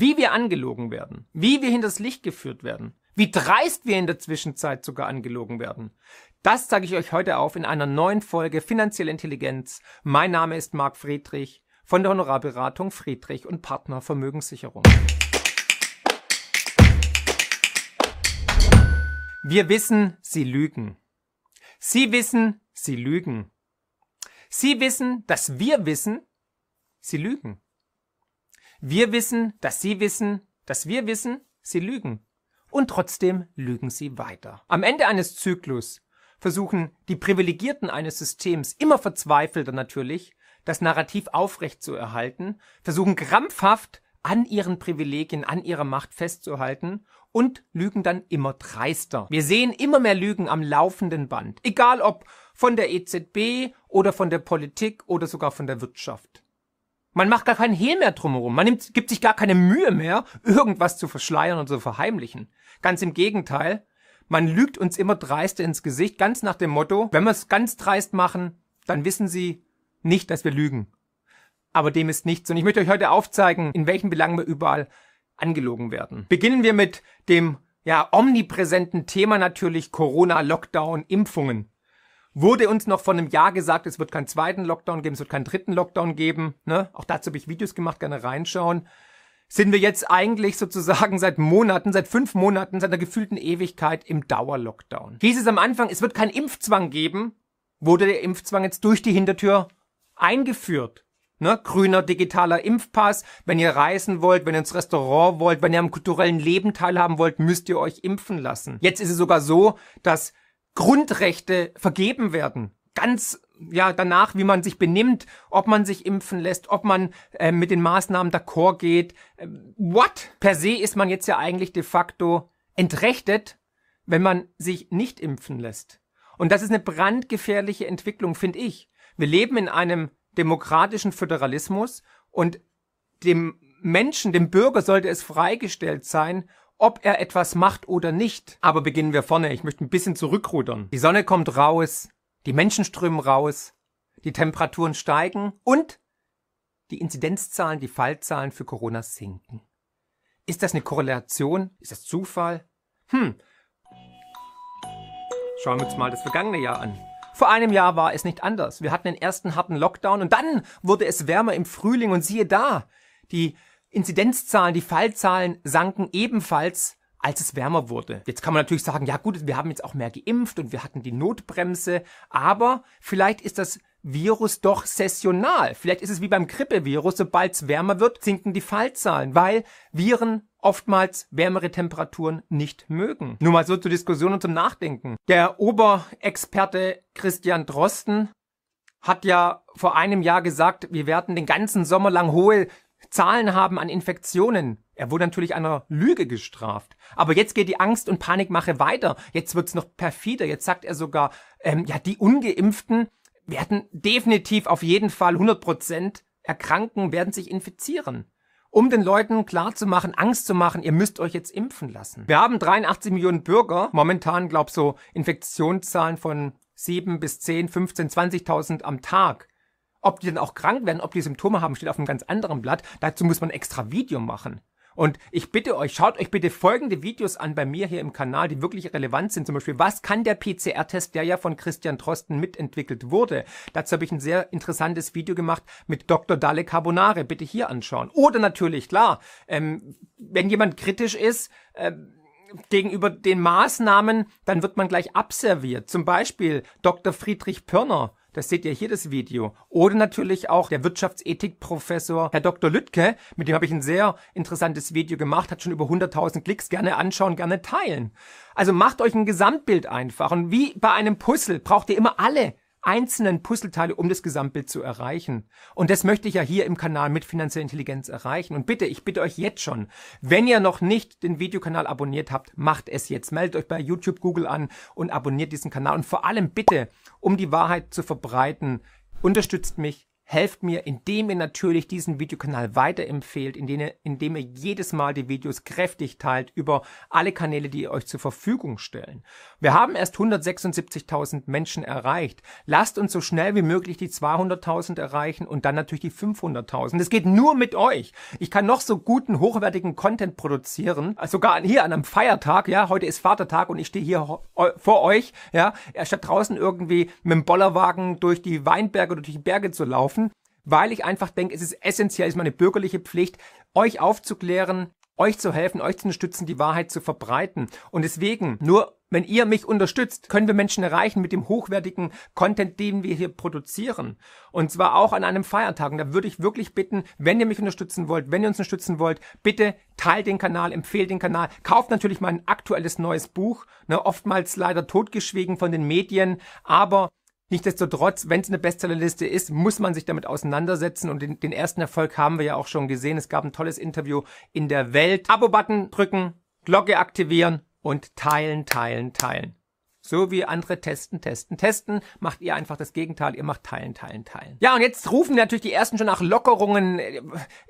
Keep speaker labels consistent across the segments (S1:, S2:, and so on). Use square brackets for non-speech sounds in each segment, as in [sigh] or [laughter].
S1: wie wir angelogen werden, wie wir hinters Licht geführt werden, wie dreist wir in der Zwischenzeit sogar angelogen werden. Das zeige ich euch heute auf in einer neuen Folge Finanzielle Intelligenz. Mein Name ist Marc Friedrich von der Honorarberatung Friedrich und Partner Vermögenssicherung. Wir wissen, sie lügen. Sie wissen, sie lügen. Sie wissen, dass wir wissen, sie lügen. Wir wissen, dass sie wissen, dass wir wissen, sie lügen. Und trotzdem lügen sie weiter. Am Ende eines Zyklus versuchen die Privilegierten eines Systems immer verzweifelter natürlich, das Narrativ aufrecht zu erhalten, versuchen krampfhaft an ihren Privilegien, an ihrer Macht festzuhalten und lügen dann immer dreister. Wir sehen immer mehr Lügen am laufenden Band, egal ob von der EZB oder von der Politik oder sogar von der Wirtschaft. Man macht gar keinen Hehl mehr drumherum. Man nimmt, gibt sich gar keine Mühe mehr, irgendwas zu verschleiern und zu verheimlichen. Ganz im Gegenteil. Man lügt uns immer dreister ins Gesicht, ganz nach dem Motto, wenn wir es ganz dreist machen, dann wissen sie nicht, dass wir lügen. Aber dem ist nichts. Und ich möchte euch heute aufzeigen, in welchen Belangen wir überall angelogen werden. Beginnen wir mit dem ja omnipräsenten Thema natürlich Corona, Lockdown, Impfungen. Wurde uns noch vor einem Jahr gesagt, es wird keinen zweiten Lockdown geben, es wird keinen dritten Lockdown geben. Ne? Auch dazu habe ich Videos gemacht, gerne reinschauen. Sind wir jetzt eigentlich sozusagen seit Monaten, seit fünf Monaten, seit einer gefühlten Ewigkeit im Dauerlockdown? Hieß es am Anfang, es wird keinen Impfzwang geben, wurde der Impfzwang jetzt durch die Hintertür eingeführt. Ne? Grüner digitaler Impfpass. Wenn ihr reisen wollt, wenn ihr ins Restaurant wollt, wenn ihr am kulturellen Leben teilhaben wollt, müsst ihr euch impfen lassen. Jetzt ist es sogar so, dass Grundrechte vergeben werden. Ganz ja danach, wie man sich benimmt, ob man sich impfen lässt, ob man äh, mit den Maßnahmen d'accord geht. Ähm, what? Per se ist man jetzt ja eigentlich de facto entrechtet, wenn man sich nicht impfen lässt. Und das ist eine brandgefährliche Entwicklung, finde ich. Wir leben in einem demokratischen Föderalismus und dem Menschen, dem Bürger sollte es freigestellt sein, ob er etwas macht oder nicht. Aber beginnen wir vorne. Ich möchte ein bisschen zurückrudern. Die Sonne kommt raus, die Menschen strömen raus, die Temperaturen steigen und die Inzidenzzahlen, die Fallzahlen für Corona sinken. Ist das eine Korrelation? Ist das Zufall? Hm. Schauen wir uns mal das vergangene Jahr an. Vor einem Jahr war es nicht anders. Wir hatten den ersten harten Lockdown und dann wurde es wärmer im Frühling und siehe da, die Inzidenzzahlen, die Fallzahlen sanken ebenfalls, als es wärmer wurde. Jetzt kann man natürlich sagen, ja gut, wir haben jetzt auch mehr geimpft und wir hatten die Notbremse, aber vielleicht ist das Virus doch saisonal. Vielleicht ist es wie beim Grippevirus, sobald es wärmer wird, sinken die Fallzahlen, weil Viren oftmals wärmere Temperaturen nicht mögen. Nur mal so zur Diskussion und zum Nachdenken. Der Oberexperte Christian Drosten hat ja vor einem Jahr gesagt, wir werden den ganzen Sommer lang hohe Zahlen haben an Infektionen. Er wurde natürlich einer Lüge gestraft. Aber jetzt geht die Angst und Panikmache weiter. Jetzt wird's noch perfider. Jetzt sagt er sogar, ähm, ja, die Ungeimpften werden definitiv auf jeden Fall 100 Prozent erkranken, werden sich infizieren. Um den Leuten klarzumachen, Angst zu machen, ihr müsst euch jetzt impfen lassen. Wir haben 83 Millionen Bürger. Momentan, glaub so, Infektionszahlen von 7 bis 10, 15, 20.000 am Tag. Ob die dann auch krank werden, ob die Symptome haben, steht auf einem ganz anderen Blatt. Dazu muss man extra Video machen. Und ich bitte euch, schaut euch bitte folgende Videos an bei mir hier im Kanal, die wirklich relevant sind. Zum Beispiel, was kann der PCR-Test, der ja von Christian Trosten mitentwickelt wurde? Dazu habe ich ein sehr interessantes Video gemacht mit Dr. Dalle Carbonare. Bitte hier anschauen. Oder natürlich, klar, ähm, wenn jemand kritisch ist, ähm, gegenüber den Maßnahmen, dann wird man gleich abserviert. Zum Beispiel Dr. Friedrich Pörner, das seht ihr hier das Video. Oder natürlich auch der Wirtschaftsethikprofessor Herr Dr. Lüttke, mit dem habe ich ein sehr interessantes Video gemacht, hat schon über 100.000 Klicks, gerne anschauen, gerne teilen. Also macht euch ein Gesamtbild einfach. Und wie bei einem Puzzle braucht ihr immer alle einzelnen Puzzleteile, um das Gesamtbild zu erreichen. Und das möchte ich ja hier im Kanal mit finanzieller Intelligenz erreichen. Und bitte, ich bitte euch jetzt schon, wenn ihr noch nicht den Videokanal abonniert habt, macht es jetzt. Meldet euch bei YouTube, Google an und abonniert diesen Kanal. Und vor allem bitte, um die Wahrheit zu verbreiten, unterstützt mich helft mir, indem ihr natürlich diesen Videokanal weiterempfehlt, indem ihr, indem ihr jedes Mal die Videos kräftig teilt über alle Kanäle, die euch zur Verfügung stellen. Wir haben erst 176.000 Menschen erreicht. Lasst uns so schnell wie möglich die 200.000 erreichen und dann natürlich die 500.000. Das geht nur mit euch. Ich kann noch so guten, hochwertigen Content produzieren. Also sogar hier an einem Feiertag, ja. Heute ist Vatertag und ich stehe hier vor euch, ja. Äh, statt draußen irgendwie mit dem Bollerwagen durch die Weinberge oder durch die Berge zu laufen. Weil ich einfach denke, es ist essentiell, es ist meine bürgerliche Pflicht, euch aufzuklären, euch zu helfen, euch zu unterstützen, die Wahrheit zu verbreiten. Und deswegen, nur wenn ihr mich unterstützt, können wir Menschen erreichen mit dem hochwertigen Content, den wir hier produzieren. Und zwar auch an einem Feiertag. Und da würde ich wirklich bitten, wenn ihr mich unterstützen wollt, wenn ihr uns unterstützen wollt, bitte teilt den Kanal, empfehlt den Kanal, kauft natürlich mein aktuelles neues Buch, ne, oftmals leider totgeschwiegen von den Medien, aber Nichtsdestotrotz, wenn es eine Bestsellerliste ist, muss man sich damit auseinandersetzen und den, den ersten Erfolg haben wir ja auch schon gesehen. Es gab ein tolles Interview in der Welt. Abo-Button drücken, Glocke aktivieren und teilen, teilen, teilen. So wie andere testen, testen, testen, macht ihr einfach das Gegenteil, ihr macht teilen, teilen, teilen. Ja, und jetzt rufen natürlich die ersten schon nach Lockerungen.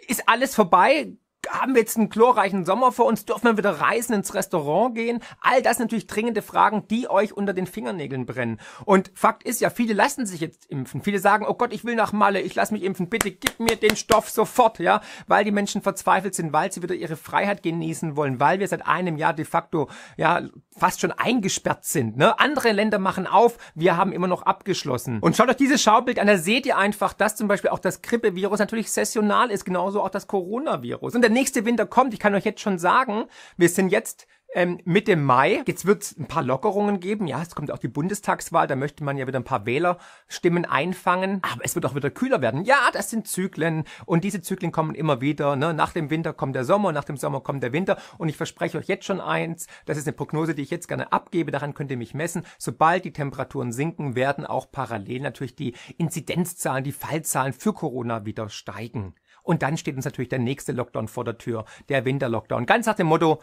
S1: Ist alles vorbei? haben wir jetzt einen glorreichen Sommer vor uns? Dürfen wir wieder reisen, ins Restaurant gehen? All das natürlich dringende Fragen, die euch unter den Fingernägeln brennen. Und Fakt ist ja, viele lassen sich jetzt impfen. Viele sagen, oh Gott, ich will nach Malle, ich lass mich impfen. Bitte gib mir den Stoff sofort, ja? Weil die Menschen verzweifelt sind, weil sie wieder ihre Freiheit genießen wollen, weil wir seit einem Jahr de facto, ja, fast schon eingesperrt sind, ne? Andere Länder machen auf, wir haben immer noch abgeschlossen. Und schaut euch dieses Schaubild an, da seht ihr einfach, dass zum Beispiel auch das Grippevirus natürlich saisonal ist, genauso auch das Coronavirus. Und der nächste Winter kommt, ich kann euch jetzt schon sagen, wir sind jetzt ähm, Mitte Mai. Jetzt wird es ein paar Lockerungen geben. Ja, es kommt auch die Bundestagswahl. Da möchte man ja wieder ein paar Wählerstimmen einfangen. Aber es wird auch wieder kühler werden. Ja, das sind Zyklen. Und diese Zyklen kommen immer wieder. Ne? Nach dem Winter kommt der Sommer, nach dem Sommer kommt der Winter. Und ich verspreche euch jetzt schon eins. Das ist eine Prognose, die ich jetzt gerne abgebe. Daran könnt ihr mich messen. Sobald die Temperaturen sinken, werden auch parallel natürlich die Inzidenzzahlen, die Fallzahlen für Corona wieder steigen. Und dann steht uns natürlich der nächste Lockdown vor der Tür, der Winterlockdown. Ganz nach dem Motto,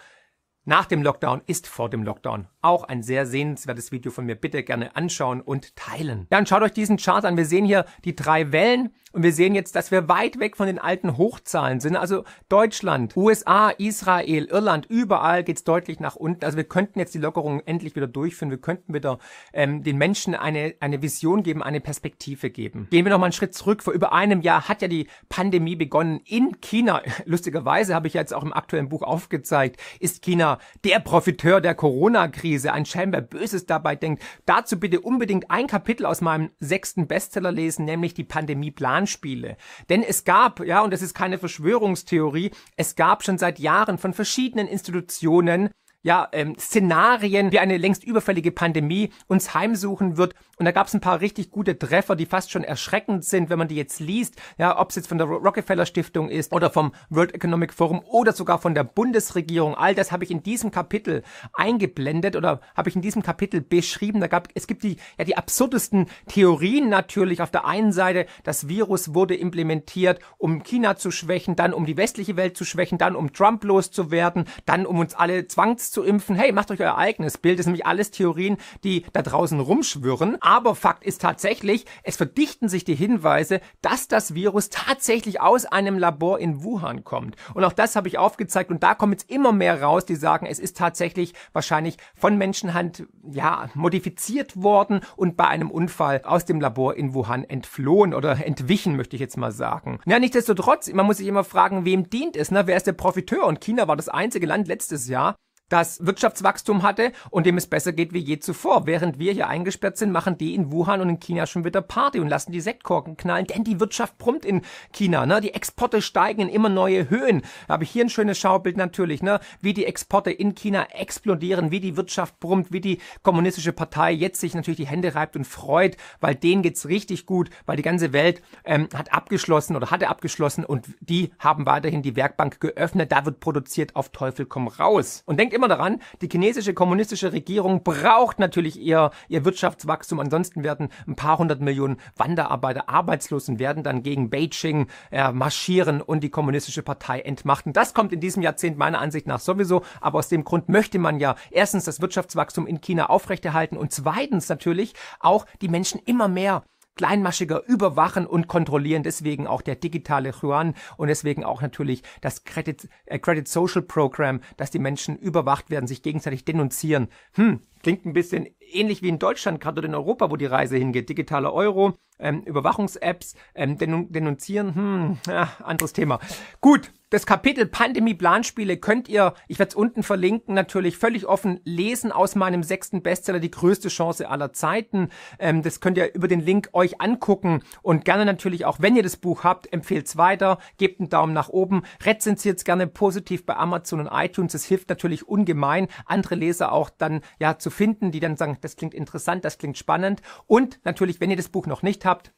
S1: nach dem Lockdown ist vor dem Lockdown. Auch ein sehr sehenswertes Video von mir. Bitte gerne anschauen und teilen. Dann schaut euch diesen Chart an. Wir sehen hier die drei Wellen. Und wir sehen jetzt, dass wir weit weg von den alten Hochzahlen sind. Also Deutschland, USA, Israel, Irland, überall geht's deutlich nach unten. Also wir könnten jetzt die Lockerung endlich wieder durchführen. Wir könnten wieder ähm, den Menschen eine, eine Vision geben, eine Perspektive geben. Gehen wir nochmal einen Schritt zurück. Vor über einem Jahr hat ja die Pandemie begonnen in China. [laughs] Lustigerweise habe ich jetzt auch im aktuellen Buch aufgezeigt, ist China der Profiteur der Corona-Krise. Ein scheinbar Böses dabei denkt. Dazu bitte unbedingt ein Kapitel aus meinem sechsten Bestseller lesen, nämlich die Pandemie planen Planspiele. Denn es gab, ja, und das ist keine Verschwörungstheorie, es gab schon seit Jahren von verschiedenen Institutionen ja, ähm, Szenarien wie eine längst überfällige Pandemie uns heimsuchen wird. Und da gab es ein paar richtig gute Treffer, die fast schon erschreckend sind, wenn man die jetzt liest. Ja, ob es jetzt von der Rockefeller Stiftung ist oder vom World Economic Forum oder sogar von der Bundesregierung. All das habe ich in diesem Kapitel eingeblendet oder habe ich in diesem Kapitel beschrieben. Da gab es gibt die ja die absurdesten Theorien natürlich. Auf der einen Seite, das Virus wurde implementiert, um China zu schwächen, dann um die westliche Welt zu schwächen, dann um Trump loszuwerden, dann um uns alle zwangs Krebs zu impfen. Hey, macht euch euer eigenes Bild. Das sind nämlich alles Theorien, die da draußen rumschwirren. Aber Fakt ist tatsächlich, es verdichten sich die Hinweise, dass das Virus tatsächlich aus einem Labor in Wuhan kommt. Und auch das habe ich aufgezeigt und da kommen jetzt immer mehr raus, die sagen, es ist tatsächlich wahrscheinlich von Menschenhand, ja, modifiziert worden und bei einem Unfall aus dem Labor in Wuhan entflohen oder entwichen, möchte ich jetzt mal sagen. Ja, nichtsdestotrotz, man muss sich immer fragen, wem dient es, ne? Wer ist der Profiteur? Und China war das einzige Land letztes Jahr, das Wirtschaftswachstum hatte und dem es besser geht wie je zuvor. Während wir hier eingesperrt sind, machen die in Wuhan und in China schon wieder Party und lassen die Sektkorken knallen, denn die Wirtschaft brummt in China. Ne? Die Exporte steigen in immer neue Höhen. Da habe ich hier ein schönes Schaubild natürlich, ne? wie die Exporte in China explodieren, wie die Wirtschaft brummt, wie die kommunistische Partei jetzt sich natürlich die Hände reibt und freut, weil denen geht's richtig gut, weil die ganze Welt ähm, hat abgeschlossen oder hatte abgeschlossen und die haben weiterhin die Werkbank geöffnet. Da wird produziert auf Teufel komm raus. Und denkt immer daran, die chinesische kommunistische Regierung braucht natürlich ihr, ihr Wirtschaftswachstum. Ansonsten werden ein paar hundert Millionen Wanderarbeiter arbeitslos und werden dann gegen Beijing äh, marschieren und die kommunistische Partei entmachten. Das kommt in diesem Jahrzehnt meiner Ansicht nach sowieso. Aber aus dem Grund möchte man ja erstens das Wirtschaftswachstum in China aufrechterhalten und zweitens natürlich auch die Menschen immer mehr kleinmaschiger überwachen und kontrollieren. Deswegen auch der digitale Yuan und deswegen auch natürlich das Credit, äh, Credit Social Program, dass die Menschen überwacht werden, sich gegenseitig denunzieren. Hm, Klingt ein bisschen ähnlich wie in Deutschland gerade oder in Europa, wo die Reise hingeht. Digitaler Euro, ähm, Überwachungs-Apps, ähm, denun denunzieren, hm, ja, anderes Thema. Gut, das Kapitel Pandemie-Planspiele könnt ihr, ich werde es unten verlinken, natürlich völlig offen lesen aus meinem sechsten Bestseller, die größte Chance aller Zeiten. Ähm, das könnt ihr über den Link euch angucken und gerne natürlich auch, wenn ihr das Buch habt, empfehlt es weiter, gebt einen Daumen nach oben, rezensiert es gerne positiv bei Amazon und iTunes. Das hilft natürlich ungemein, andere Leser auch dann ja zu zu finden, die dann sagen, das klingt interessant, das klingt spannend. Und natürlich, wenn ihr das Buch noch nicht habt,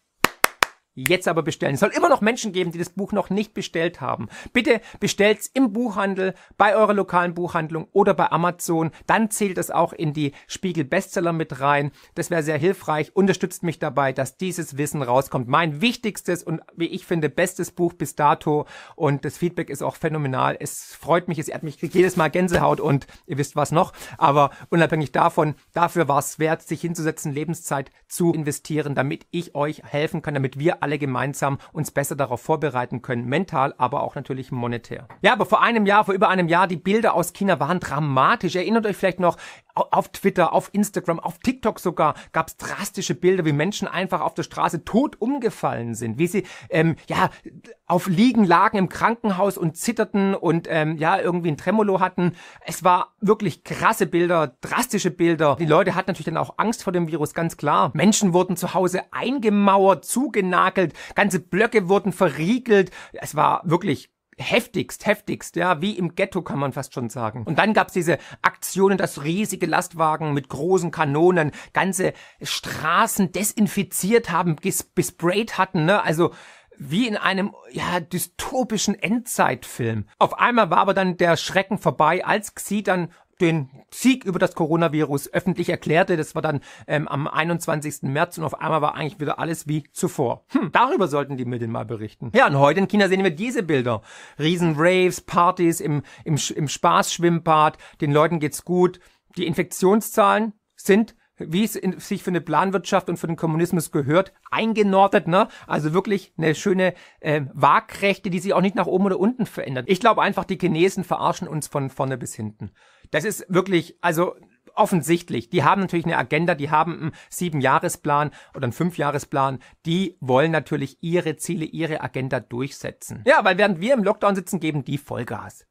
S1: jetzt aber bestellen. Es soll immer noch Menschen geben, die das Buch noch nicht bestellt haben. Bitte bestellt's im Buchhandel, bei eurer lokalen Buchhandlung oder bei Amazon. Dann zählt es auch in die Spiegel Bestseller mit rein. Das wäre sehr hilfreich. Unterstützt mich dabei, dass dieses Wissen rauskommt. Mein wichtigstes und wie ich finde bestes Buch bis dato und das Feedback ist auch phänomenal. Es freut mich, es ehrt mich, ich jedes Mal Gänsehaut und ihr wisst was noch, aber unabhängig davon, dafür war es wert, sich hinzusetzen, Lebenszeit zu investieren, damit ich euch helfen kann, damit wir alle alle gemeinsam uns besser darauf vorbereiten können, mental, aber auch natürlich monetär. Ja, aber vor einem Jahr, vor über einem Jahr, die Bilder aus China waren dramatisch. Erinnert euch vielleicht noch, auf Twitter, auf Instagram, auf TikTok sogar gab es drastische Bilder, wie Menschen einfach auf der Straße tot umgefallen sind, wie sie ähm, ja auf Liegen lagen im Krankenhaus und zitterten und ähm, ja irgendwie ein Tremolo hatten. Es war wirklich krasse Bilder, drastische Bilder. Die Leute hatten natürlich dann auch Angst vor dem Virus, ganz klar. Menschen wurden zu Hause eingemauert, zugenagelt, ganze Blöcke wurden verriegelt. Es war wirklich heftigst, heftigst, ja, wie im Ghetto kann man fast schon sagen. Und dann gab's diese Aktionen, dass riesige Lastwagen mit großen Kanonen ganze Straßen desinfiziert haben, besprayt hatten, ne, also wie in einem ja dystopischen Endzeitfilm. Auf einmal war aber dann der Schrecken vorbei, als Xi dann den Sieg über das Coronavirus öffentlich erklärte. Das war dann ähm, am 21. März und auf einmal war eigentlich wieder alles wie zuvor. Hm, darüber sollten die Medien mal berichten. Ja, und heute in China sehen wir diese Bilder. Riesen Raves, Partys im, im, im Spaßschwimmbad, den Leuten geht's gut. Die Infektionszahlen sind wie es in, sich für eine Planwirtschaft und für den Kommunismus gehört, eingenordet, ne? Also wirklich eine schöne äh, Waagrechte, die sich auch nicht nach oben oder unten verändert. Ich glaube einfach, die Chinesen verarschen uns von vorne bis hinten. Das ist wirklich, also offensichtlich, die haben natürlich eine Agenda, die haben einen Siebenjahresplan oder einen Fünfjahresplan, die wollen natürlich ihre Ziele, ihre Agenda durchsetzen. Ja, weil während wir im Lockdown sitzen, geben die Vollgas.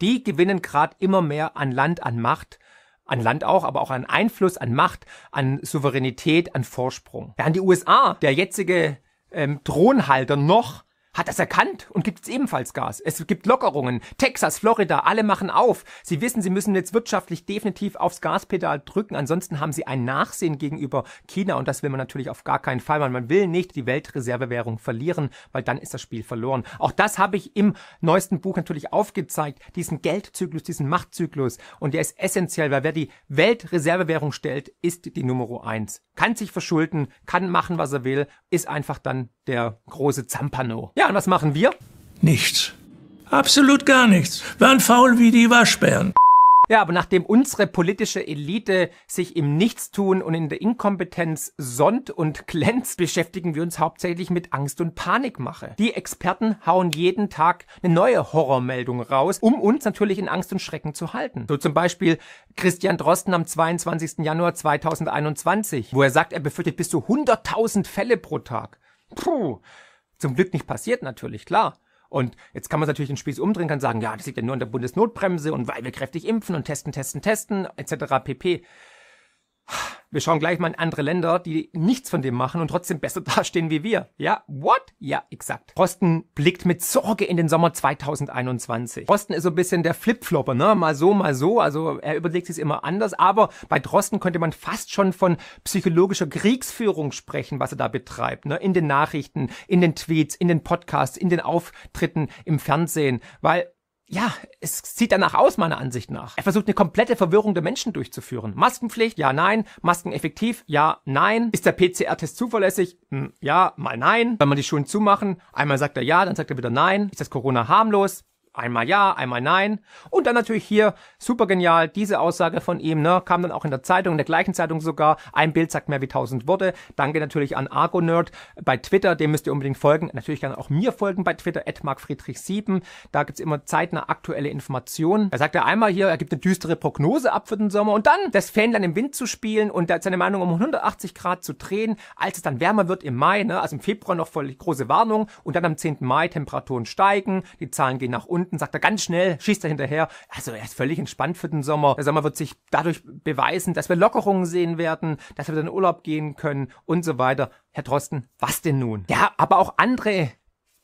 S1: Die gewinnen gerade immer mehr an Land, an Macht, an Land auch, aber auch an Einfluss, an Macht, an Souveränität, an Vorsprung. Während die USA, der jetzige ähm, Thronhalter noch hat das erkannt und gibt es ebenfalls Gas. Es gibt Lockerungen. Texas, Florida, alle machen auf. Sie wissen, sie müssen jetzt wirtschaftlich definitiv aufs Gaspedal drücken. Ansonsten haben sie ein Nachsehen gegenüber China und das will man natürlich auf gar keinen Fall. Man, man will nicht die Weltreservewährung verlieren, weil dann ist das Spiel verloren. Auch das habe ich im neuesten Buch natürlich aufgezeigt. Diesen Geldzyklus, diesen Machtzyklus. Und der ist essentiell, weil wer die Weltreservewährung stellt, ist die Nummer eins kann sich verschulden, kann machen, was er will, ist einfach dann der große Zampano. Ja, und was machen wir? Nichts. Absolut gar nichts. Waren faul wie die Waschbären. Ja, aber nachdem unsere politische Elite sich im Nichtstun und in der Inkompetenz sonnt und [laughs] glänzt, beschäftigen wir uns hauptsächlich mit Angst und Panikmache. Die Experten hauen jeden Tag eine neue Horrormeldung raus, um uns natürlich in Angst und Schrecken zu halten. So zum Beispiel Christian Drosten am 22. Januar 2021, wo er sagt, er befürchtet bis zu 100.000 Fälle pro Tag. Puh, zum Glück nicht passiert natürlich, klar. Und jetzt kann man natürlich den Spieß umdrehen, und sagen, ja, das liegt ja nur an der Bundesnotbremse und weil wir kräftig impfen und testen, testen, testen, etc. pp. Wir schauen gleich mal in andere Länder, die nichts von dem machen und trotzdem besser [laughs] dastehen wie wir. Ja, what? Ja, exakt. Rosten blickt mit Sorge in den Sommer 2021. Rosten ist so ein bisschen der Flipflopper, ne? Mal so, mal so. Also er überlegt es immer anders. Aber bei Drosten könnte man fast schon von psychologischer Kriegsführung sprechen, was er da betreibt, ne? In den Nachrichten, in den Tweets, in den Podcasts, in den Auftritten im Fernsehen. Weil ja, es sieht danach aus, meiner Ansicht nach. Er versucht eine komplette Verwirrung der Menschen durchzuführen. Maskenpflicht, ja, nein. Masken effektiv, ja, nein. Ist der PCR-Test zuverlässig? Hm, ja, mal nein. Wenn man die Schulen zumachen, einmal sagt er ja, dann sagt er wieder nein. Ist das Corona harmlos? einmal ja, einmal nein. Und dann natürlich hier, super genial, diese Aussage von ihm, ne, kam dann auch in der Zeitung, in der gleichen Zeitung sogar, ein Bild sagt mehr wie tausend Worte. Danke natürlich an Argonerd bei Twitter, dem müsst ihr unbedingt folgen. Natürlich gerne auch mir folgen bei Twitter, @markfriedrich7. Da gibt's immer zeitnah aktuelle Informationen. Er sagt ja einmal hier, er gibt eine düstere Prognose ab für den Sommer und dann das Fähnlein im Wind zu spielen und seine Meinung um 180 Grad zu drehen, als es dann wärmer wird im Mai, ne, also im Februar noch voll große Warnung und dann am 10. Mai Temperaturen steigen, die Zahlen gehen nach unten Sekunden, sagt er ganz schnell, schießt er hinterher. Also er ist völlig entspannt für den Sommer. Der Sommer wird sich dadurch beweisen, dass wir Lockerungen sehen werden, dass wir in Urlaub gehen können und so weiter. Herr Drosten, was denn nun? Ja, aber auch andere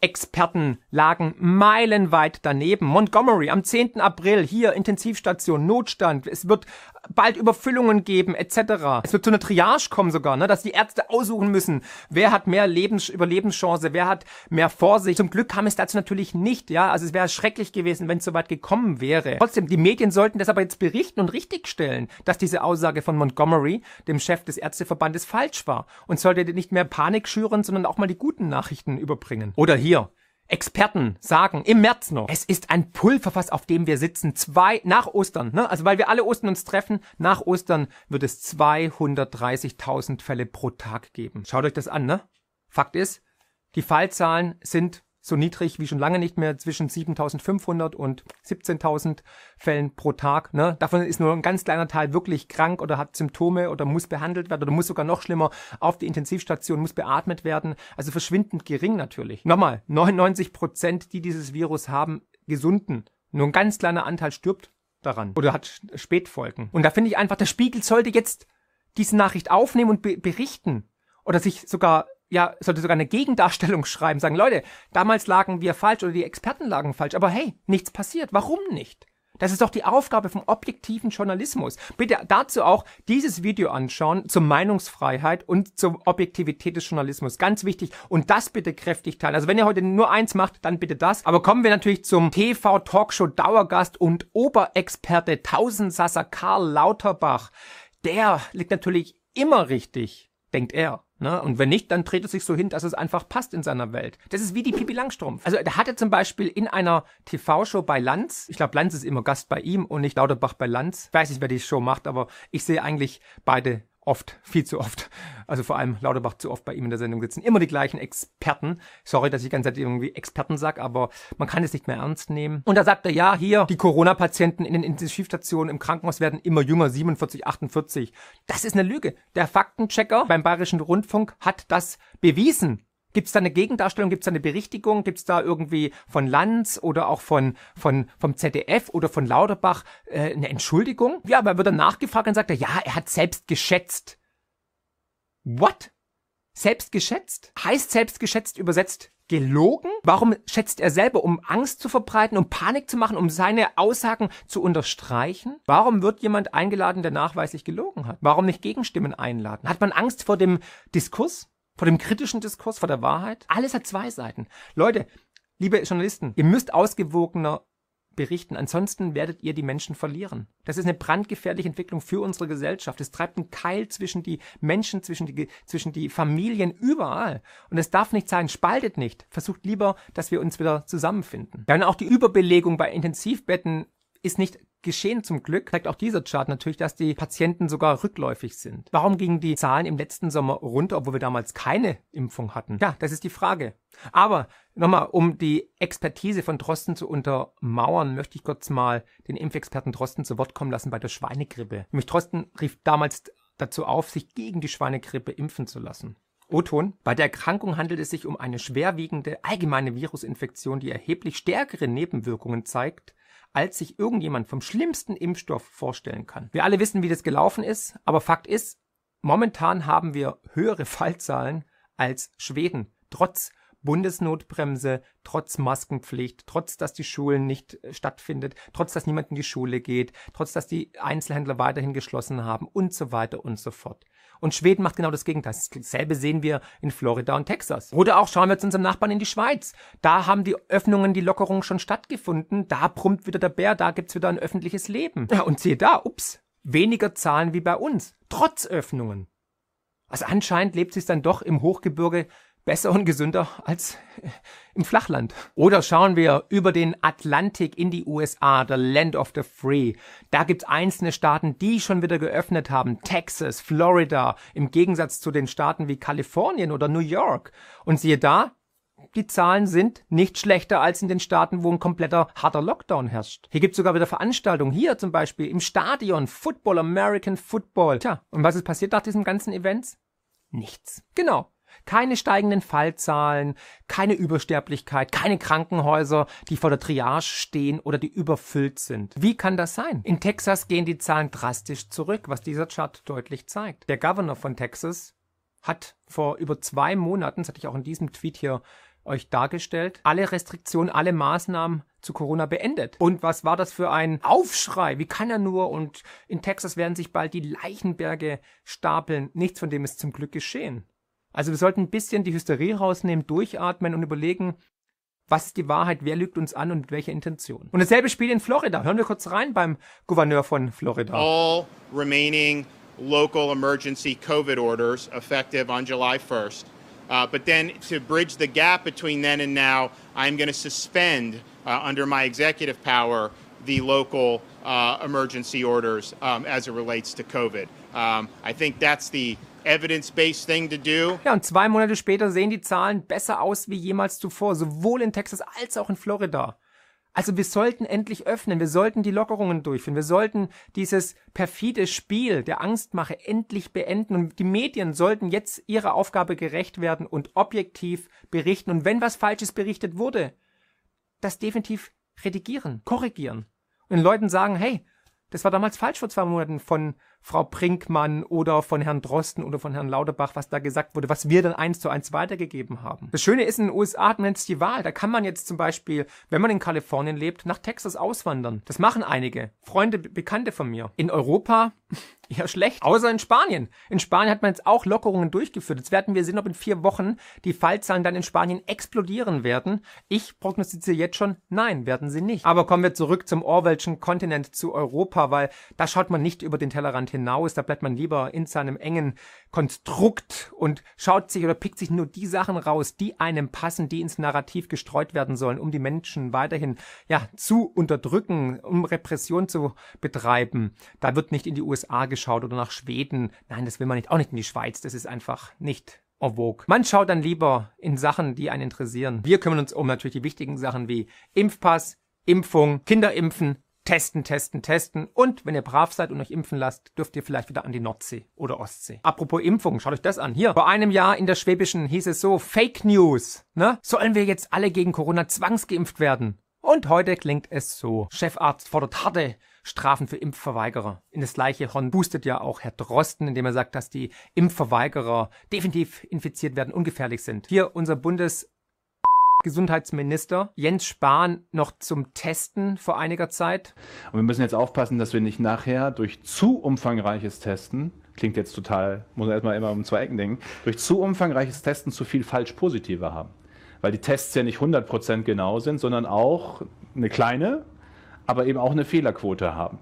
S1: Experten lagen meilenweit daneben. Montgomery am 10. April hier Intensivstation Notstand. Es wird bald Überfüllungen geben, etc. Es wird zu einer Triage kommen sogar, ne, dass die Ärzte aussuchen müssen, wer hat mehr Lebens Überlebenschance, wer hat mehr Vorsicht. Zum Glück kam es dazu natürlich nicht, ja, also es wäre schrecklich gewesen, wenn es so weit gekommen wäre. Trotzdem, die Medien sollten das aber jetzt berichten und richtigstellen, dass diese Aussage von Montgomery, dem Chef des Ärzteverbandes, falsch war und sollte nicht mehr Panik schüren, sondern auch mal die guten Nachrichten überbringen. Oder hier, Experten sagen im März noch, es ist ein Pulverfass, auf dem wir sitzen. Zwei nach Ostern, ne? also weil wir alle Ostern uns treffen, nach Ostern wird es 230.000 Fälle pro Tag geben. Schaut euch das an, ne? Fakt ist, die Fallzahlen sind so niedrig wie schon lange nicht mehr, zwischen 7.500 und 17.000 Fällen pro Tag. Ne? Davon ist nur ein ganz kleiner Teil wirklich krank oder hat Symptome oder muss behandelt werden oder muss sogar noch schlimmer auf die Intensivstation, muss beatmet werden. Also verschwindend gering natürlich. Nochmal, 99 Prozent, die dieses Virus haben, gesunden. Nur ein ganz kleiner Anteil stirbt daran oder hat Spätfolgen. Und da finde ich einfach, der Spiegel sollte jetzt diese Nachricht aufnehmen und be berichten oder sich sogar ja, sollte sogar eine Gegendarstellung schreiben, sagen, Leute, damals lagen wir falsch oder die Experten lagen falsch, aber hey, nichts passiert. Warum nicht? Das ist doch die Aufgabe vom objektiven Journalismus. Bitte dazu auch dieses Video anschauen zur Meinungsfreiheit und zur Objektivität des Journalismus. Ganz wichtig. Und das bitte kräftig teilen. Also wenn ihr heute nur eins macht, dann bitte das. Aber kommen wir natürlich zum TV-Talkshow-Dauergast und Oberexperte Tausendsasser Karl Lauterbach. Der liegt natürlich immer richtig, denkt er. Ne? Und wenn nicht, dann dreht es sich so hin, dass es einfach passt in seiner Welt. Das ist wie die Pipi Langstrumpf. Also er hatte zum Beispiel in einer TV-Show bei Lanz, ich glaube, Lanz ist immer Gast bei ihm und nicht Lauterbach bei Lanz. weiß nicht, wer die Show macht, aber ich sehe eigentlich beide oft, viel zu oft, also vor allem Lauterbach zu oft bei ihm in der Sendung sitzen, immer die gleichen Experten. Sorry, dass ich die ganze Zeit irgendwie Experten sag, aber man kann es nicht mehr ernst nehmen. Und da sagt er, ja, hier, die Corona-Patienten in den Intensivstationen im Krankenhaus werden immer jünger, 47, 48. Das ist eine Lüge. Der Faktenchecker beim Bayerischen Rundfunk hat das bewiesen. Gibt es da eine Gegendarstellung, gibt es da eine Berichtigung, gibt es da irgendwie von Lanz oder auch von, von vom ZDF oder von Lauterbach äh, eine Entschuldigung? Ja, aber er wird dann nachgefragt und sagt er, ja, er hat selbst geschätzt. What? Selbst geschätzt? Heißt selbst geschätzt übersetzt gelogen? Warum schätzt er selber, um Angst zu verbreiten, um Panik zu machen, um seine Aussagen zu unterstreichen? Warum wird jemand eingeladen, der nachweislich gelogen hat? Warum nicht Gegenstimmen einladen? Hat man Angst vor dem Diskurs? vor dem kritischen Diskurs, vor der Wahrheit. Alles hat zwei Seiten. Leute, liebe Journalisten, ihr müsst ausgewogener berichten. Ansonsten werdet ihr die Menschen verlieren. Das ist eine brandgefährliche Entwicklung für unsere Gesellschaft. Es treibt einen Keil zwischen die Menschen, zwischen die, zwischen die Familien, überall. Und es darf nicht sein. Spaltet nicht. Versucht lieber, dass wir uns wieder zusammenfinden. Dann auch die Überbelegung bei Intensivbetten ist nicht geschehen zum Glück, zeigt auch dieser Chart natürlich, dass die Patienten sogar rückläufig sind. Warum gingen die Zahlen im letzten Sommer runter, obwohl wir damals keine Impfung hatten? Ja, das ist die Frage. Aber nochmal, um die Expertise von Drosten zu untermauern, möchte ich kurz mal den Impfexperten Drosten zu Wort kommen lassen bei der Schweinegrippe. Nämlich Drosten rief damals dazu auf, sich gegen die Schweinegrippe impfen zu lassen. O-Ton. Bei der Erkrankung handelt es sich um eine schwerwiegende allgemeine Virusinfektion, die erheblich stärkere Nebenwirkungen zeigt als sich irgendjemand vom schlimmsten Impfstoff vorstellen kann. Wir alle wissen, wie das gelaufen ist, aber Fakt ist, momentan haben wir höhere [laughs] Fallzahlen als Schweden, trotz Bundesnotbremse, trotz Maskenpflicht, trotz dass die Schulen nicht äh, stattfindet, trotz dass niemand in die Schule geht, trotz dass die Einzelhändler weiterhin geschlossen haben und so weiter und so fort. Und Schweden macht genau das Gegenteil. Dasselbe sehen wir in Florida und Texas. Oder auch schauen wir zu unserem Nachbarn in die Schweiz. Da haben die Öffnungen, die Lockerungen schon stattgefunden. Da brummt wieder der Bär, da gibt's wieder ein öffentliches Leben. Ja, und siehe da, ups, weniger Zahlen wie bei uns. Trotz Öffnungen. Also anscheinend lebt sich dann doch im Hochgebirge besser und gesünder als äh, im Flachland. Oder schauen wir über den Atlantik in die USA, the Land of the Free. Da gibt's einzelne Staaten, die schon wieder geöffnet haben. Texas, Florida, im Gegensatz zu den Staaten wie Kalifornien oder New York. Und siehe da, die Zahlen sind nicht schlechter als in den Staaten, wo ein kompletter harter Lockdown herrscht. Hier gibt es sogar wieder Veranstaltungen. Hier zum Beispiel im Stadion Football, American Football. Tja, und was ist passiert nach diesen ganzen Events? Nichts. Genau. Keine steigenden Fallzahlen, keine Übersterblichkeit, keine Krankenhäuser, die vor der Triage stehen oder die überfüllt sind. Wie kann das sein? In Texas gehen die Zahlen drastisch zurück, was dieser Chart deutlich zeigt. Der Governor von Texas hat vor über zwei Monaten, das hatte ich auch in diesem Tweet hier euch dargestellt, alle Restriktionen, alle Maßnahmen zu Corona beendet. Und was war das für ein Aufschrei? Wie kann er nur? Und in Texas werden sich bald die Leichenberge stapeln. Nichts von dem ist zum Glück geschehen. Also wir sollten ein bisschen die Hysterie rausnehmen, durchatmen und überlegen, was ist die Wahrheit, wer lügt uns an und mit welcher Intention. Und dasselbe Spiel in Florida. Hören wir kurz rein beim Gouverneur von Florida. All remaining local emergency COVID orders effective on July 1st. Uh, but then to bridge the gap between then and now, I'm going to suspend uh, under my executive power the local uh, emergency orders um, as it relates to COVID. Um, I think that's the ja, und zwei Monate später sehen die Zahlen besser aus wie jemals zuvor, sowohl in Texas als auch in Florida. Also wir sollten endlich öffnen, wir sollten die Lockerungen durchführen, wir sollten dieses perfide Spiel der Angstmache endlich beenden und die Medien sollten jetzt ihrer Aufgabe gerecht werden und objektiv berichten und wenn was Falsches berichtet wurde, das definitiv redigieren, korrigieren und den Leuten sagen, hey, das war damals falsch vor zwei Monaten von Frau Prinkmann oder von Herrn Drosten oder von Herrn Lauterbach, was da gesagt wurde, was wir dann eins zu eins weitergegeben haben. Das Schöne ist, in den USA hat man jetzt die Wahl. Da kann man jetzt zum Beispiel, wenn man in Kalifornien lebt, nach Texas auswandern. Das machen einige. Freunde, Bekannte von mir. In Europa ja, [laughs] schlecht. Außer in Spanien. In Spanien hat man jetzt auch Lockerungen durchgeführt. Jetzt werden wir sehen, ob in vier Wochen die Fallzahlen dann in Spanien explodieren werden. Ich prognostiziere jetzt schon, nein, werden sie nicht. Aber kommen wir zurück zum Orwellschen Kontinent zu Europa, weil da schaut man nicht über den Tellerrand hinaus, da bleibt man lieber in seinem engen Konstrukt und schaut sich oder pickt sich nur die Sachen raus, die einem passen, die ins Narrativ gestreut werden sollen, um die Menschen weiterhin ja zu unterdrücken, um Repression zu betreiben. Da wird nicht in die USA geschaut oder nach Schweden. Nein, das will man nicht, auch nicht in die Schweiz. Das ist einfach nicht en vogue. Man schaut dann lieber in Sachen, die einen interessieren. Wir kümmern uns um natürlich die wichtigen Sachen wie Impfpass, Impfung, Kinderimpfen, testen, testen, testen. Und wenn ihr brav seid und euch impfen lasst, dürft ihr vielleicht wieder an die Nordsee oder Ostsee. Apropos Impfung, schaut euch das an. Hier, vor einem Jahr in der Schwäbischen hieß es so, Fake News. Ne? Sollen wir jetzt alle gegen Corona zwangsgeimpft werden? Und heute klingt es so. Chefarzt fordert harte Strafen für Impfverweigerer. In das gleiche Horn boostet ja auch Herr Drosten, indem er sagt, dass die Impfverweigerer definitiv infiziert werden, ungefährlich sind. Hier unser Bundes Gesundheitsminister Jens Spahn noch zum Testen vor einiger Zeit. Und wir müssen jetzt aufpassen, dass wir nicht nachher durch zu umfangreiches Testen, klingt jetzt total, muss man erstmal immer um zwei Ecken denken, durch zu umfangreiches Testen zu viel Falsch-Positive haben. Weil die Tests ja nicht 100% genau sind, sondern auch eine kleine, aber eben auch eine Fehlerquote haben.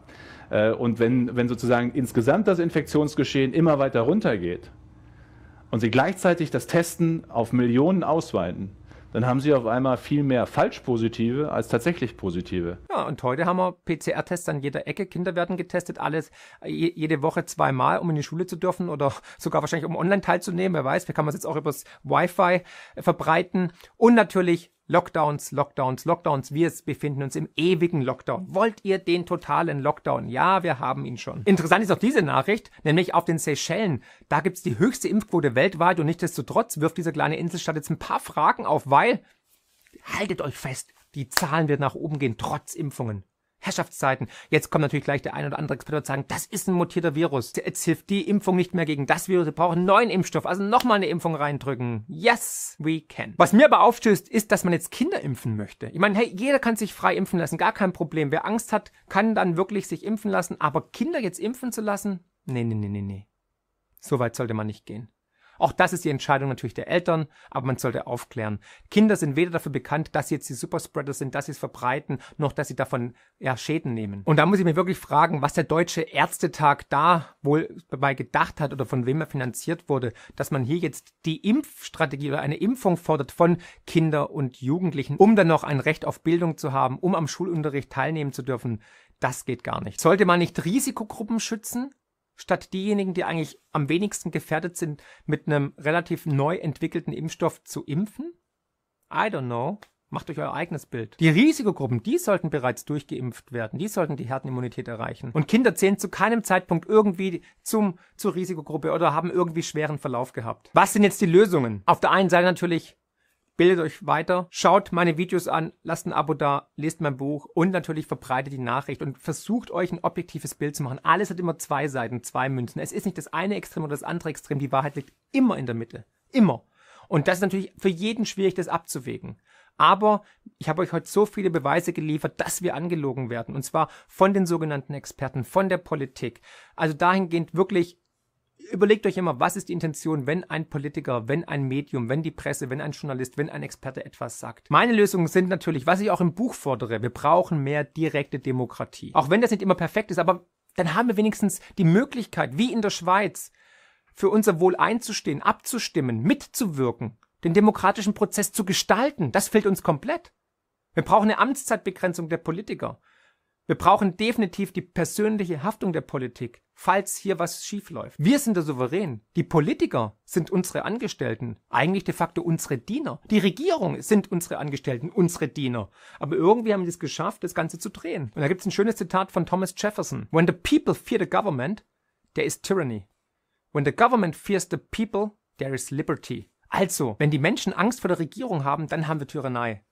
S1: Äh, und wenn, wenn sozusagen insgesamt das Infektionsgeschehen immer weiter runtergeht und sie gleichzeitig das Testen auf Millionen ausweiten, dann haben sie auf einmal viel mehr Falschpositive als tatsächlich Positive. Ja, und heute haben wir PCR-Tests an jeder Ecke. Kinder werden getestet, alles jede Woche zweimal, um in die Schule zu dürfen oder sogar wahrscheinlich um online teilzunehmen. Wer weiß, wir kann man es jetzt auch übers Wi-Fi verbreiten. Und natürlich Lockdowns, Lockdowns, Lockdowns. Wir befinden uns im ewigen Lockdown. Wollt ihr den totalen Lockdown? Ja, wir haben ihn schon. Interessant ist auch diese Nachricht, nämlich auf den Seychellen. Da gibt's die höchste Impfquote weltweit und nichtsdestotrotz wirft diese kleine Inselstadt jetzt ein paar Fragen auf, weil, haltet euch fest, die Zahlen wird nach oben gehen, trotz Impfungen. Herrschaftszeiten. Jetzt kommt natürlich gleich der ein oder andere Experte und sagen, das ist ein mutierter Virus. Jetzt hilft die Impfung nicht mehr gegen das Virus. Wir brauchen einen neuen Impfstoff. Also nochmal eine Impfung reindrücken. Yes, we can. Was mir aber aufstößt, ist, dass man jetzt Kinder impfen möchte. Ich meine, hey, jeder kann sich frei impfen lassen. Gar kein Problem. Wer Angst hat, kann dann wirklich sich impfen lassen. Aber Kinder jetzt impfen zu lassen? Nee, nee, nee, nee, nee. So weit sollte man nicht gehen. Auch das ist die Entscheidung natürlich der Eltern, aber man sollte aufklären. Kinder sind weder dafür bekannt, dass sie jetzt die Superspreader sind, dass sie es verbreiten, noch dass sie davon ja, Schäden nehmen. Und da muss ich mir wirklich fragen, was der Deutsche Ärztetag da wohl dabei gedacht hat oder von wem er finanziert wurde, dass man hier jetzt die Impfstrategie oder eine Impfung fordert von Kinder und Jugendlichen, um dann noch ein Recht auf Bildung zu haben, um am Schulunterricht teilnehmen zu dürfen. Das geht gar nicht. Sollte man nicht Risikogruppen schützen? statt diejenigen, die eigentlich am wenigsten gefährdet sind, mit einem relativ neu entwickelten Impfstoff zu impfen? I don't know. Macht euch euer eigenes Bild. Die Risikogruppen, die sollten bereits durchgeimpft werden. Die sollten die Herdenimmunität erreichen. Und Kinder zählen zu keinem Zeitpunkt irgendwie zum, zur Risikogruppe oder haben irgendwie schweren Verlauf gehabt. Was sind jetzt die Lösungen? Auf der einen Seite natürlich bildet euch weiter, schaut meine Videos an, lasst ein Abo da, lest mein Buch und natürlich verbreitet die Nachricht und versucht euch ein objektives Bild zu machen. Alles hat immer zwei Seiten, zwei Münzen. Es ist nicht das eine Extrem oder das andere Extrem. Die Wahrheit liegt immer in der Mitte. Immer. Und das ist natürlich für jeden schwierig, das abzuwägen. Aber ich habe euch heute so viele Beweise geliefert, dass wir angelogen werden. Und zwar von den sogenannten Experten, von der Politik. Also dahingehend wirklich überlegt euch immer, was ist die Intention, wenn ein Politiker, wenn ein Medium, wenn die Presse, wenn ein Journalist, wenn ein Experte etwas sagt. Meine Lösungen sind natürlich, was ich auch im Buch fordere, wir brauchen mehr direkte Demokratie. Auch wenn das nicht immer perfekt ist, aber dann haben wir wenigstens die Möglichkeit, wie in der Schweiz, für unser Wohl einzustehen, abzustimmen, mitzuwirken, den demokratischen Prozess zu gestalten. Das fehlt uns komplett. Wir brauchen eine Amtszeitbegrenzung der Politiker. Wir brauchen definitiv die persönliche Haftung der Politik, falls hier was schiefläuft. Wir sind der Souverän. Die Politiker sind unsere Angestellten, eigentlich de facto unsere Diener. Die Regierung sind unsere Angestellten, unsere Diener. Aber irgendwie haben sie es geschafft, das Ganze zu drehen. Und da gibt es ein schönes Zitat von Thomas Jefferson. When the people fear the government, there is tyranny. When the government fears the people, there is liberty. Also, wenn die Menschen Angst vor der Regierung haben, dann haben wir Tyrannei.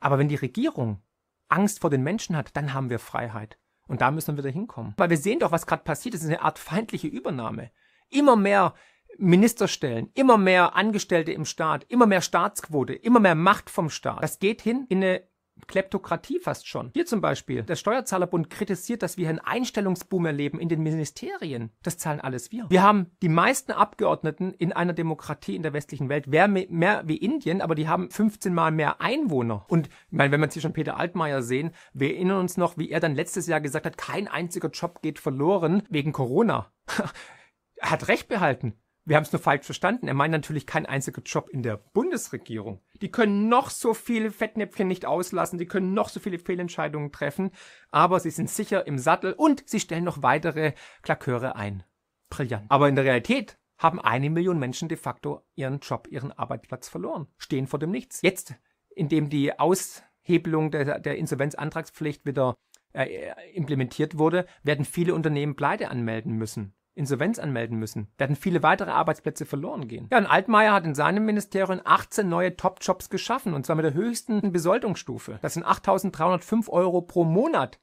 S1: Aber wenn die Regierung Angst vor den Menschen hat, dann haben wir Freiheit. Und da müssen wir wieder hinkommen. Weil wir sehen doch, was gerade passiert. Das ist eine Art feindliche Übernahme. Immer mehr Ministerstellen, immer mehr Angestellte im Staat, immer mehr Staatsquote, immer mehr Macht vom Staat. Das geht hin in eine Kleptokratie fast schon. Hier zum Beispiel. Der Steuerzahlerbund kritisiert, dass wir einen Einstellungsboom erleben in den Ministerien. Das zahlen alles wir. Wir haben die meisten Abgeordneten in einer Demokratie in der westlichen Welt. Wer mehr wie Indien, aber die haben 15 mal mehr Einwohner. Und ich meine, wenn wir jetzt hier schon Peter Altmaier sehen, wir erinnern uns noch, wie er dann letztes Jahr gesagt hat, kein einziger Job geht verloren wegen Corona. [laughs] er hat recht behalten. Wir haben es nur falsch verstanden. Er meint natürlich kein einziger Job in der Bundesregierung. Die können noch so viele Fettnäpfchen nicht auslassen, die können noch so viele Fehlentscheidungen treffen, aber sie sind sicher im Sattel und sie stellen noch weitere Klaköre ein. Brillant. Aber in der Realität haben eine Million Menschen de facto ihren Job, ihren Arbeitsplatz verloren, stehen vor dem Nichts. Jetzt, indem die Aushebelung der, der Insolvenzantragspflicht wieder äh, implementiert wurde, werden viele Unternehmen Pleite anmelden müssen. Insolvenz anmelden müssen, werden viele weitere Arbeitsplätze verloren gehen. Ja, und Altmaier hat in seinem Ministerium 18 neue Top-Jobs geschaffen, und zwar mit der höchsten Besoldungsstufe. Das sind 8.305 Euro pro Monat.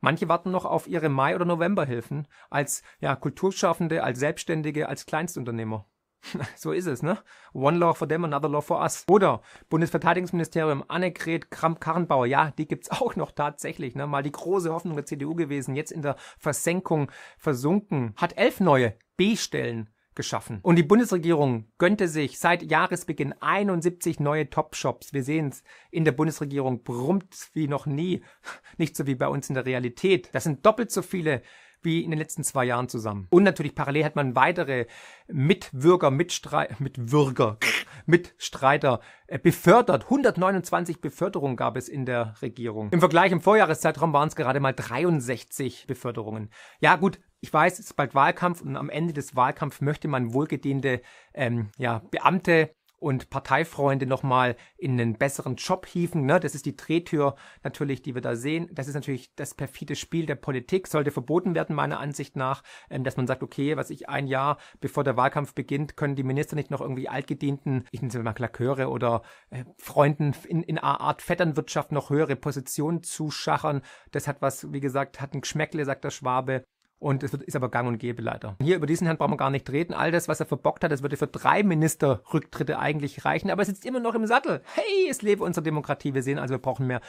S1: Manche warten noch auf ihre Mai- oder Novemberhilfen als ja, Kulturschaffende, als Selbstständige, als Kleinstunternehmer. [laughs] so ist es, ne? One law for them, another law for us. Oder Bundesverteidigungsministerium Annegret Kramp-Karrenbauer. Ja, die gibt's [laughs] auch noch tatsächlich, ne? Mal die große Hoffnung der CDU gewesen, jetzt in der Versenkung versunken. Hat elf neue B-Stellen geschaffen. Und die Bundesregierung gönnte sich seit Jahresbeginn 71 neue Top-Shops. Wir sehen's in der Bundesregierung brummt wie noch nie. [laughs] Nicht so wie bei uns in der Realität. Das sind doppelt so viele wie in den letzten zwei Jahren zusammen. Und natürlich parallel hat man weitere Mitwürger, Mitstreit, Mitwürger, [laughs] Mitstreiter äh, befördert. 129 Beförderungen gab es in der Regierung. Im Vergleich im Vorjahreszeitraum waren es gerade mal 63 Beförderungen. Ja gut, ich weiß, es ist bald Wahlkampf und am Ende des Wahlkampfs möchte man wohlgedehnte ähm, ja, Beamte und Parteifreunde nochmal in einen besseren Job hieven. Ne? Das ist die Drehtür natürlich, die wir da sehen. Das ist natürlich das perfide Spiel der Politik, sollte verboten werden, meiner Ansicht nach, ähm, dass man sagt, okay, was ich ein Jahr bevor der Wahlkampf beginnt, können die Minister nicht noch irgendwie altgedienten, ich nenne sie mal Klaköre oder äh, Freunden in, in einer Art Vetternwirtschaft noch höhere Positionen zuschachern. Das hat was, wie gesagt, hat ein Geschmäckle, sagt der Schwabe. Und es ist aber gang und gäbe leider. Hier über diesen Herrn brauchen wir gar nicht reden. All das, was er verbockt hat, das würde für drei Ministerrücktritte eigentlich reichen. Aber er sitzt immer noch im Sattel. Hey, es lebe unsere Demokratie. Wir sehen also, wir brauchen mehr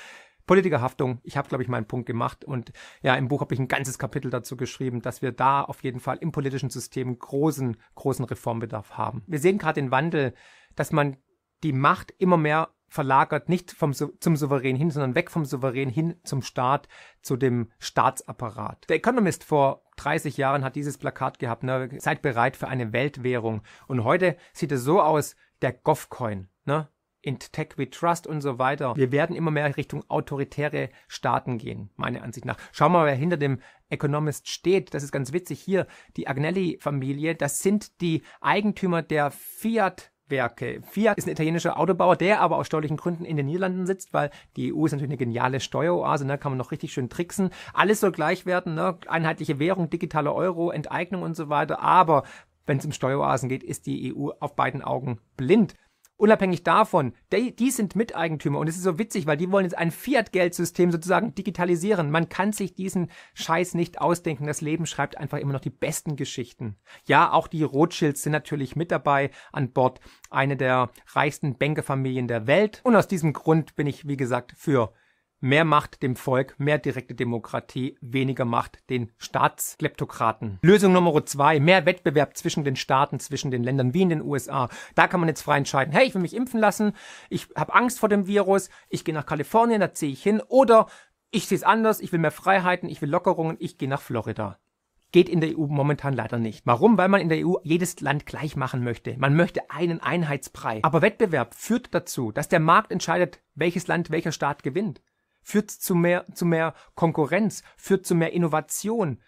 S1: Politikerhaftung. Ich habe, glaube ich, meinen Punkt gemacht. Und ja, im Buch habe ich ein ganzes Kapitel dazu geschrieben, dass wir da auf jeden Fall im politischen System großen, großen Reformbedarf haben. Wir sehen gerade den Wandel, dass man die Macht immer mehr verlagert nicht vom, zum Souverän hin, sondern weg vom Souverän hin zum Staat, zu dem Staatsapparat. Der Economist vor 30 Jahren hat dieses Plakat gehabt, ne? seid bereit für eine Weltwährung. Und heute sieht es so aus, der Govcoin, ne? In Tech We Trust und so weiter. Wir werden immer mehr Richtung autoritäre Staaten gehen, meiner Ansicht nach. Schau mal, wer hinter dem Economist steht. Das ist ganz witzig hier. Die Agnelli-Familie, das sind die Eigentümer der Fiat Werke. Fiat ist ein italienischer Autobauer, der aber aus steuerlichen Gründen in den Niederlanden sitzt, weil die EU ist natürlich eine geniale Steueroase, da ne? kann man noch richtig schön tricksen. Alles soll gleich werden, ne? einheitliche Währung, digitaler Euro, Enteignung und so weiter, aber wenn es um Steueroasen geht, ist die EU auf beiden Augen blind unabhängig davon, die, die sind Miteigentümer und es ist so witzig, weil die wollen jetzt ein Fiat-Geldsystem sozusagen digitalisieren. Man kann sich diesen Scheiß nicht ausdenken. Das Leben schreibt einfach immer noch die besten Geschichten. Ja, auch die Rothschilds sind natürlich mit dabei an Bord, eine der reichsten Bankerfamilien der Welt. Und aus diesem Grund bin ich, wie gesagt, für Mehr Macht dem Volk, mehr direkte Demokratie, weniger Macht den Staatskleptokraten. Lösung Nummer zwei, mehr Wettbewerb zwischen den Staaten, zwischen den Ländern, wie in den USA. Da kann man jetzt frei entscheiden, hey, ich will mich impfen lassen, ich habe Angst vor dem Virus, ich gehe nach Kalifornien, da ziehe ich hin, oder ich sehe es anders, ich will mehr Freiheiten, ich will Lockerungen, ich gehe nach Florida geht in der EU momentan leider nicht. Warum? Weil man in der EU jedes Land gleich machen möchte. Man möchte einen Einheitsbrei. Aber Wettbewerb führt dazu, dass der Markt entscheidet, welches Land welcher Staat gewinnt führt zu mehr, zu mehr Konkurrenz, führt zu mehr Innovation.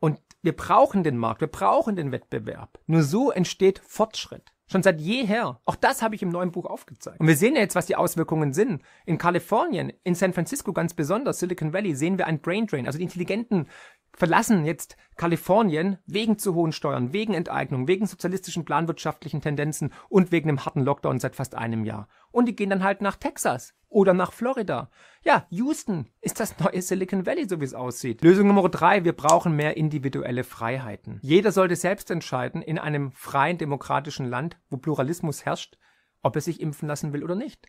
S1: Und wir brauchen den Markt, wir brauchen den Wettbewerb. Nur so entsteht Fortschritt. Schon seit jeher. Auch das habe ich im neuen Buch aufgezeigt. Und wir sehen ja jetzt, was die Auswirkungen sind. In Kalifornien, in San Francisco ganz besonders, Silicon Valley, sehen wir ein Brain Drain, also die intelligenten verlassen jetzt Kalifornien wegen zu hohen Steuern, wegen Enteignung, wegen sozialistischen planwirtschaftlichen Tendenzen und wegen dem harten Lockdown seit fast einem Jahr. Und die gehen dann halt nach Texas oder nach Florida. Ja, Houston ist das neue Silicon Valley, so wie es aussieht. Lösung Nummer drei, wir brauchen mehr individuelle Freiheiten. Jeder sollte selbst entscheiden, in einem freien, demokratischen Land, wo Pluralismus herrscht, ob er sich impfen lassen will oder nicht.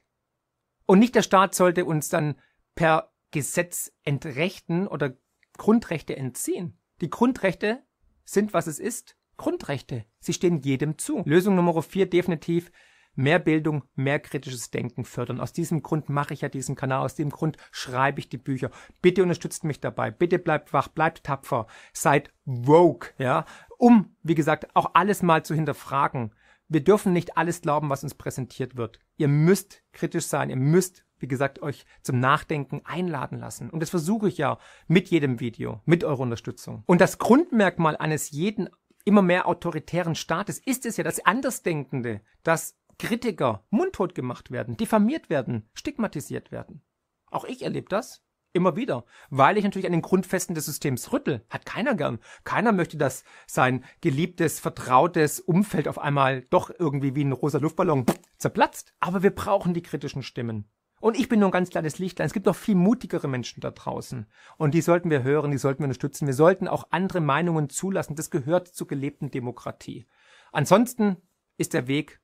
S1: Und nicht der Staat sollte uns dann per Gesetz entrechten oder Grundrechte entziehen. Die Grundrechte sind, was es ist. Grundrechte. Sie stehen jedem zu. Lösung Nummer vier definitiv mehr Bildung, mehr kritisches Denken fördern. Aus diesem Grund mache ich ja diesen Kanal, aus dem Grund schreibe ich die Bücher. Bitte unterstützt mich dabei, bitte bleibt wach, bleibt tapfer, seid woke, ja, um, wie gesagt, auch alles mal zu hinterfragen. Wir dürfen nicht alles glauben, was uns präsentiert wird. Ihr müsst kritisch sein, ihr müsst wie gesagt, euch zum Nachdenken einladen lassen. Und das versuche ich ja mit jedem Video, mit eurer Unterstützung. Und das Grundmerkmal eines jeden immer mehr autoritären Staates ist es ja, dass Andersdenkende, dass Kritiker mundtot gemacht werden, diffamiert werden, stigmatisiert werden. Auch ich erlebe das immer wieder, weil ich natürlich an den Grundfesten des Systems rüttel. Hat keiner gern. Keiner möchte, dass sein geliebtes, vertrautes Umfeld auf einmal doch irgendwie wie ein rosa Luftballon zerplatzt. Aber wir brauchen die kritischen Stimmen. Und ich bin nur ein ganz kleines Lichtlein. Es gibt noch viel mutigere Menschen da draußen. Und die sollten wir hören, die sollten wir unterstützen. Wir sollten auch andere Meinungen zulassen. Das gehört zur gelebten Demokratie. Ansonsten ist der Weg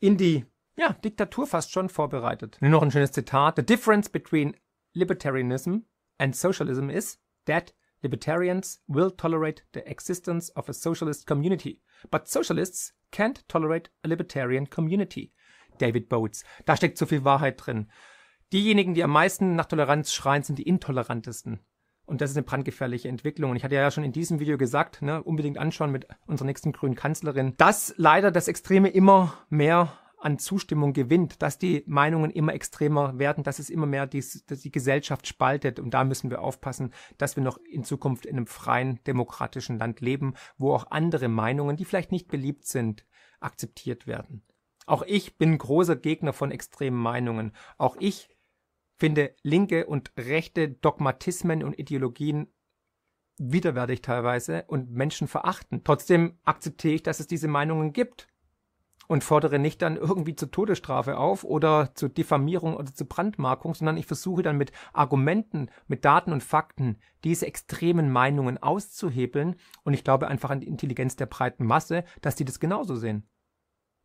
S1: in die ja, Diktatur fast schon vorbereitet. Nur noch ein schönes Zitat. The difference between libertarianism and socialism is that libertarians will tolerate the existence of a socialist community, but socialists can't tolerate a libertarian community. David Boats. Da steckt so viel Wahrheit drin. Diejenigen, die am meisten nach Toleranz schreien, sind die intolerantesten. Und das ist eine brandgefährliche Entwicklung. Und ich hatte ja schon in diesem Video gesagt, ne, unbedingt anschauen mit unserer nächsten grünen Kanzlerin, dass leider das Extreme immer mehr an Zustimmung gewinnt, dass die Meinungen immer extremer werden, dass es immer mehr die, die Gesellschaft spaltet. Und da müssen wir aufpassen, dass wir noch in Zukunft in einem freien, demokratischen Land leben, wo auch andere Meinungen, die vielleicht nicht beliebt sind, akzeptiert werden. Auch ich bin großer Gegner von extremen Meinungen. Auch ich finde linke und rechte Dogmatismen und Ideologien widerwärtig teilweise und Menschen verachten. Trotzdem akzeptiere ich, dass es diese Meinungen gibt und fordere nicht dann irgendwie zur Todesstrafe auf oder zur Diffamierung oder zur Brandmarkung, sondern ich versuche dann mit Argumenten, mit Daten und Fakten diese extremen Meinungen auszuhebeln und ich glaube einfach an die Intelligenz der breiten Masse, dass die das genauso sehen.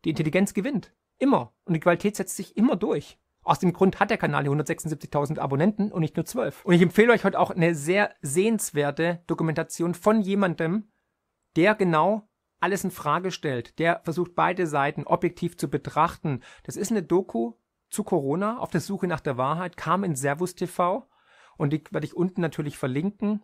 S1: Die Intelligenz gewinnt. Immer. Und die Qualität setzt sich immer durch. Aus dem Grund hat der Kanal 176.000 Abonnenten und nicht nur 12. Und ich empfehle euch heute auch eine sehr sehenswerte Dokumentation von jemandem, der genau alles in Frage stellt, der versucht beide Seiten objektiv zu betrachten. Das ist eine Doku zu Corona auf der Suche nach der Wahrheit, kam in Servus TV und die werde ich unten natürlich verlinken.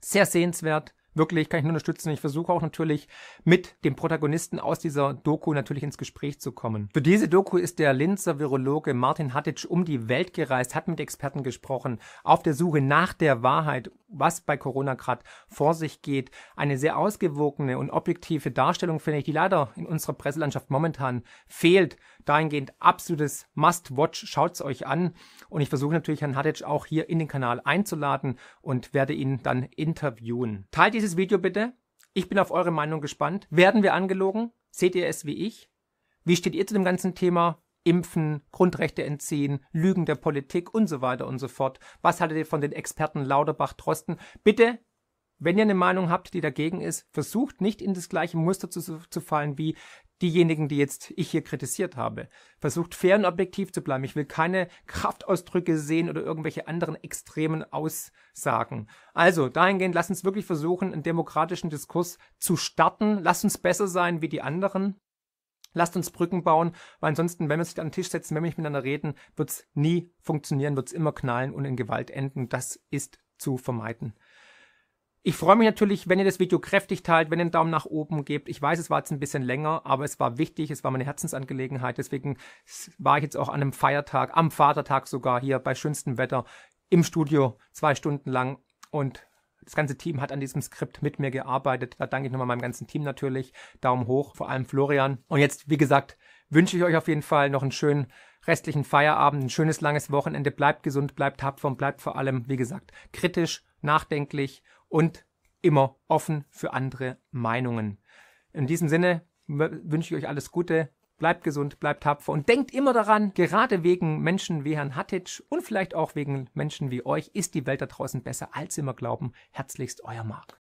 S1: Sehr sehenswert, wirklich kann ich nur unterstützen. Ich versuche auch natürlich mit dem Protagonisten aus dieser Doku natürlich ins Gespräch zu kommen. Für diese Doku ist der Linzer Virologe Martin Hattic um die Welt gereist, hat mit Experten gesprochen, auf der Suche nach der Wahrheit was bei Corona gerade vor sich geht. Eine sehr ausgewogene und objektive Darstellung, finde ich, die leider in unserer Presselandschaft momentan fehlt. Dahingehend absolutes Must-Watch. Schaut's euch an. Und ich versuche natürlich Herrn Hadic auch hier in den Kanal einzuladen und werde ihn dann interviewen. Teilt dieses Video bitte. Ich bin auf eure Meinung gespannt. Werden wir angelogen? Seht ihr es wie ich? Wie steht ihr zu dem ganzen Thema? Impfen, Grundrechte entziehen, Lügen der Politik und so weiter und so fort. Was haltet ihr von den Experten Lauterbach, Trosten? Bitte, wenn ihr eine Meinung habt, die dagegen ist, versucht nicht in das gleiche Muster zu, zu fallen wie diejenigen, die jetzt ich hier kritisiert habe. Versucht fair und objektiv zu bleiben. Ich will keine Kraftausdrücke sehen oder irgendwelche anderen extremen Aussagen. Also, dahingehend, lasst uns wirklich versuchen, einen demokratischen Diskurs zu starten. Lasst uns besser sein wie die anderen. Lasst uns Brücken bauen, weil ansonsten, wenn wir uns nicht an den Tisch setzen, wenn wir nicht miteinander reden, wird es nie funktionieren, wird es immer knallen und in Gewalt enden. Das ist zu vermeiden. Ich freue mich natürlich, wenn ihr das Video kräftig teilt, wenn ihr einen Daumen nach oben gebt. Ich weiß, es war jetzt ein bisschen länger, aber es war wichtig, es war meine Herzensangelegenheit. Deswegen war ich jetzt auch an einem Feiertag, am Vatertag sogar hier bei schönstem Wetter im Studio zwei Stunden lang und das ganze Team hat an diesem Skript mit mir gearbeitet. Da danke ich nochmal meinem ganzen Team natürlich. Daumen hoch, vor allem Florian. Und jetzt, wie gesagt, wünsche ich euch auf jeden Fall noch einen schönen restlichen Feierabend, ein schönes langes Wochenende. Bleibt gesund, bleibt tapfer und bleibt vor allem, wie gesagt, kritisch, nachdenklich und immer offen für andere Meinungen. In diesem Sinne wünsche ich euch alles Gute bleibt gesund, bleibt tapfer und denkt immer daran, gerade wegen Menschen wie Herrn Hattic und vielleicht auch wegen Menschen wie euch ist die Welt da draußen besser, als immer glauben. Herzlichst, euer Marc.